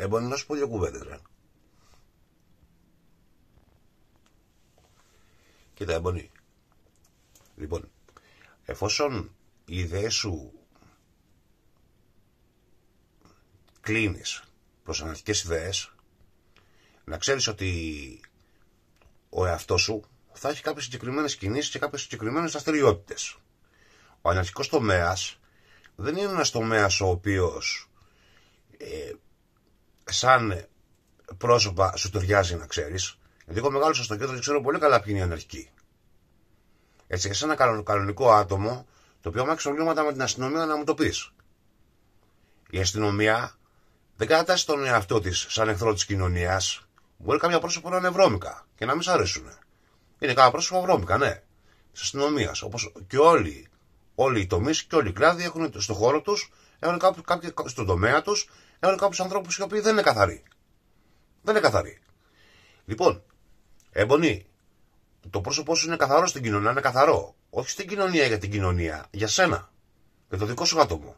Εμπονή να σου πω δύο κουβέντες, ρε. Κοίτα, εμπονή. Λοιπόν, εφόσον οι ιδέες σου κλείνεις προς αναλυτικές ιδέες, να ξέρεις ότι ο εαυτός σου θα έχει κάποιες συγκεκριμένες κινήσεις και κάποιες συγκεκριμένες δραστηριότητες. Ο αναρχικός τομέας δεν είναι ένας τομέας ο οποίος ε, σαν πρόσωπα σου ταιριάζει να ξέρεις. Γιατί εγώ μεγάλωσα στο κέντρο και ξέρω πολύ καλά ποιοι είναι οι ανερχικοί. Έτσι, εσύ ένα κανονικό άτομο το οποίο μάξει προβλήματα με την αστυνομία να μου το πεις. Η αστυνομία δεν κατατάσσει τον εαυτό της σαν εχθρό της κοινωνίας. Μπορεί κάποια πρόσωπα να είναι βρώμικα και να μην σ' αρέσουν. Είναι κάποια πρόσωπα βρώμικα, ναι. Της αστυνομίας. Όπως και όλοι όλοι οι τομείς και όλοι οι κλάδοι έχουν στον χώρο τους, έχουν κάποιοι, στον τομέα τους, έχουν κάποιους ανθρώπους οι οποίοι δεν είναι καθαροί. Δεν είναι καθαροί. Λοιπόν, έμπονη, το πρόσωπό σου είναι καθαρό στην κοινωνία, είναι καθαρό. Όχι στην κοινωνία για την κοινωνία, για σένα. Για το δικό σου άτομο.